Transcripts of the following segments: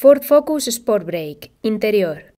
Ford Focus Sport Break, interior.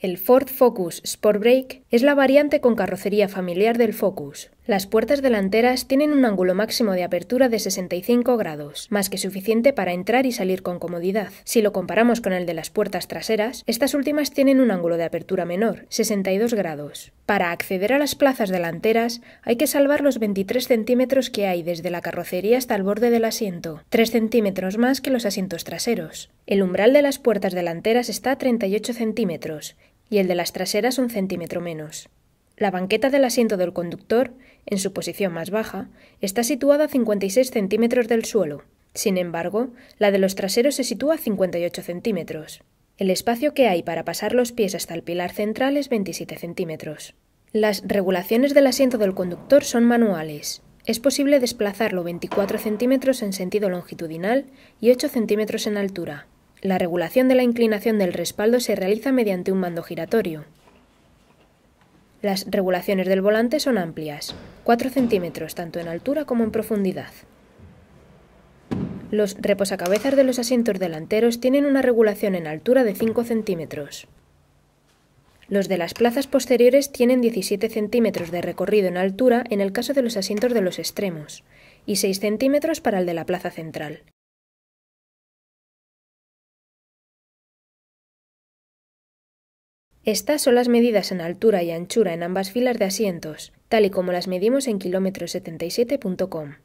El Ford Focus Sport Break es la variante con carrocería familiar del Focus. Las puertas delanteras tienen un ángulo máximo de apertura de 65 grados, más que suficiente para entrar y salir con comodidad. Si lo comparamos con el de las puertas traseras, estas últimas tienen un ángulo de apertura menor, 62 grados. Para acceder a las plazas delanteras hay que salvar los 23 centímetros que hay desde la carrocería hasta el borde del asiento, 3 centímetros más que los asientos traseros. El umbral de las puertas delanteras está a 38 centímetros y el de las traseras un centímetro menos. La banqueta del asiento del conductor en su posición más baja, está situada a 56 centímetros del suelo. Sin embargo, la de los traseros se sitúa a 58 centímetros. El espacio que hay para pasar los pies hasta el pilar central es 27 centímetros. Las regulaciones del asiento del conductor son manuales. Es posible desplazarlo 24 centímetros en sentido longitudinal y 8 centímetros en altura. La regulación de la inclinación del respaldo se realiza mediante un mando giratorio. Las regulaciones del volante son amplias, 4 centímetros tanto en altura como en profundidad. Los reposacabezas de los asientos delanteros tienen una regulación en altura de 5 centímetros. Los de las plazas posteriores tienen 17 centímetros de recorrido en altura en el caso de los asientos de los extremos y 6 centímetros para el de la plaza central. Estas son las medidas en altura y anchura en ambas filas de asientos, tal y como las medimos en kilómetros 77com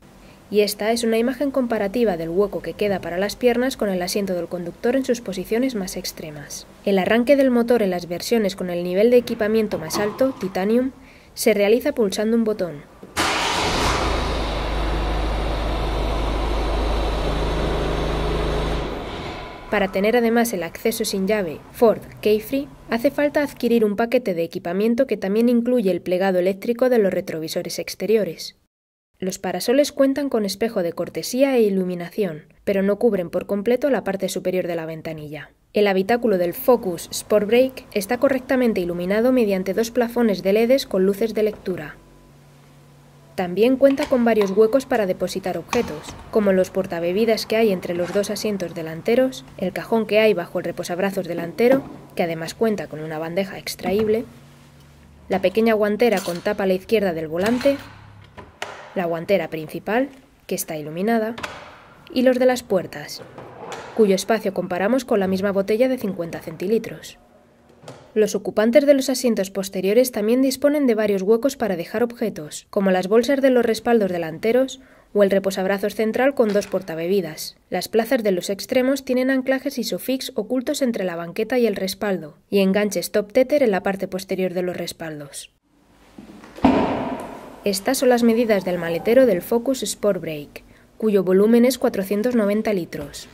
Y esta es una imagen comparativa del hueco que queda para las piernas con el asiento del conductor en sus posiciones más extremas. El arranque del motor en las versiones con el nivel de equipamiento más alto, Titanium, se realiza pulsando un botón, Para tener además el acceso sin llave Ford Keyfree, hace falta adquirir un paquete de equipamiento que también incluye el plegado eléctrico de los retrovisores exteriores. Los parasoles cuentan con espejo de cortesía e iluminación, pero no cubren por completo la parte superior de la ventanilla. El habitáculo del Focus Sport Break está correctamente iluminado mediante dos plafones de LEDs con luces de lectura. También cuenta con varios huecos para depositar objetos, como los portabebidas que hay entre los dos asientos delanteros, el cajón que hay bajo el reposabrazos delantero que además cuenta con una bandeja extraíble, la pequeña guantera con tapa a la izquierda del volante, la guantera principal, que está iluminada, y los de las puertas, cuyo espacio comparamos con la misma botella de 50 centilitros. Los ocupantes de los asientos posteriores también disponen de varios huecos para dejar objetos, como las bolsas de los respaldos delanteros o el reposabrazos central con dos portabebidas. Las plazas de los extremos tienen anclajes y isofix ocultos entre la banqueta y el respaldo, y enganches top tether en la parte posterior de los respaldos. Estas son las medidas del maletero del Focus Sport Brake, cuyo volumen es 490 litros.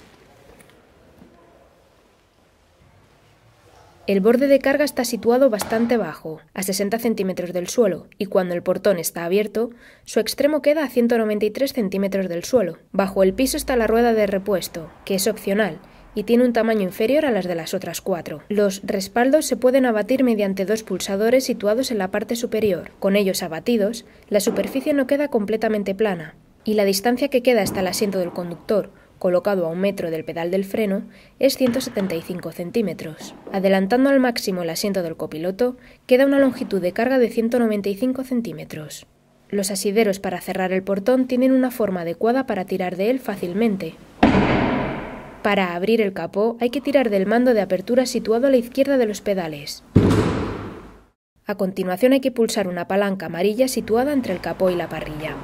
El borde de carga está situado bastante bajo, a 60 centímetros del suelo, y cuando el portón está abierto, su extremo queda a 193 centímetros del suelo. Bajo el piso está la rueda de repuesto, que es opcional, y tiene un tamaño inferior a las de las otras cuatro. Los respaldos se pueden abatir mediante dos pulsadores situados en la parte superior. Con ellos abatidos, la superficie no queda completamente plana, y la distancia que queda hasta el asiento del conductor, colocado a un metro del pedal del freno, es 175 centímetros. Adelantando al máximo el asiento del copiloto, queda una longitud de carga de 195 centímetros. Los asideros para cerrar el portón tienen una forma adecuada para tirar de él fácilmente. Para abrir el capó hay que tirar del mando de apertura situado a la izquierda de los pedales. A continuación hay que pulsar una palanca amarilla situada entre el capó y la parrilla.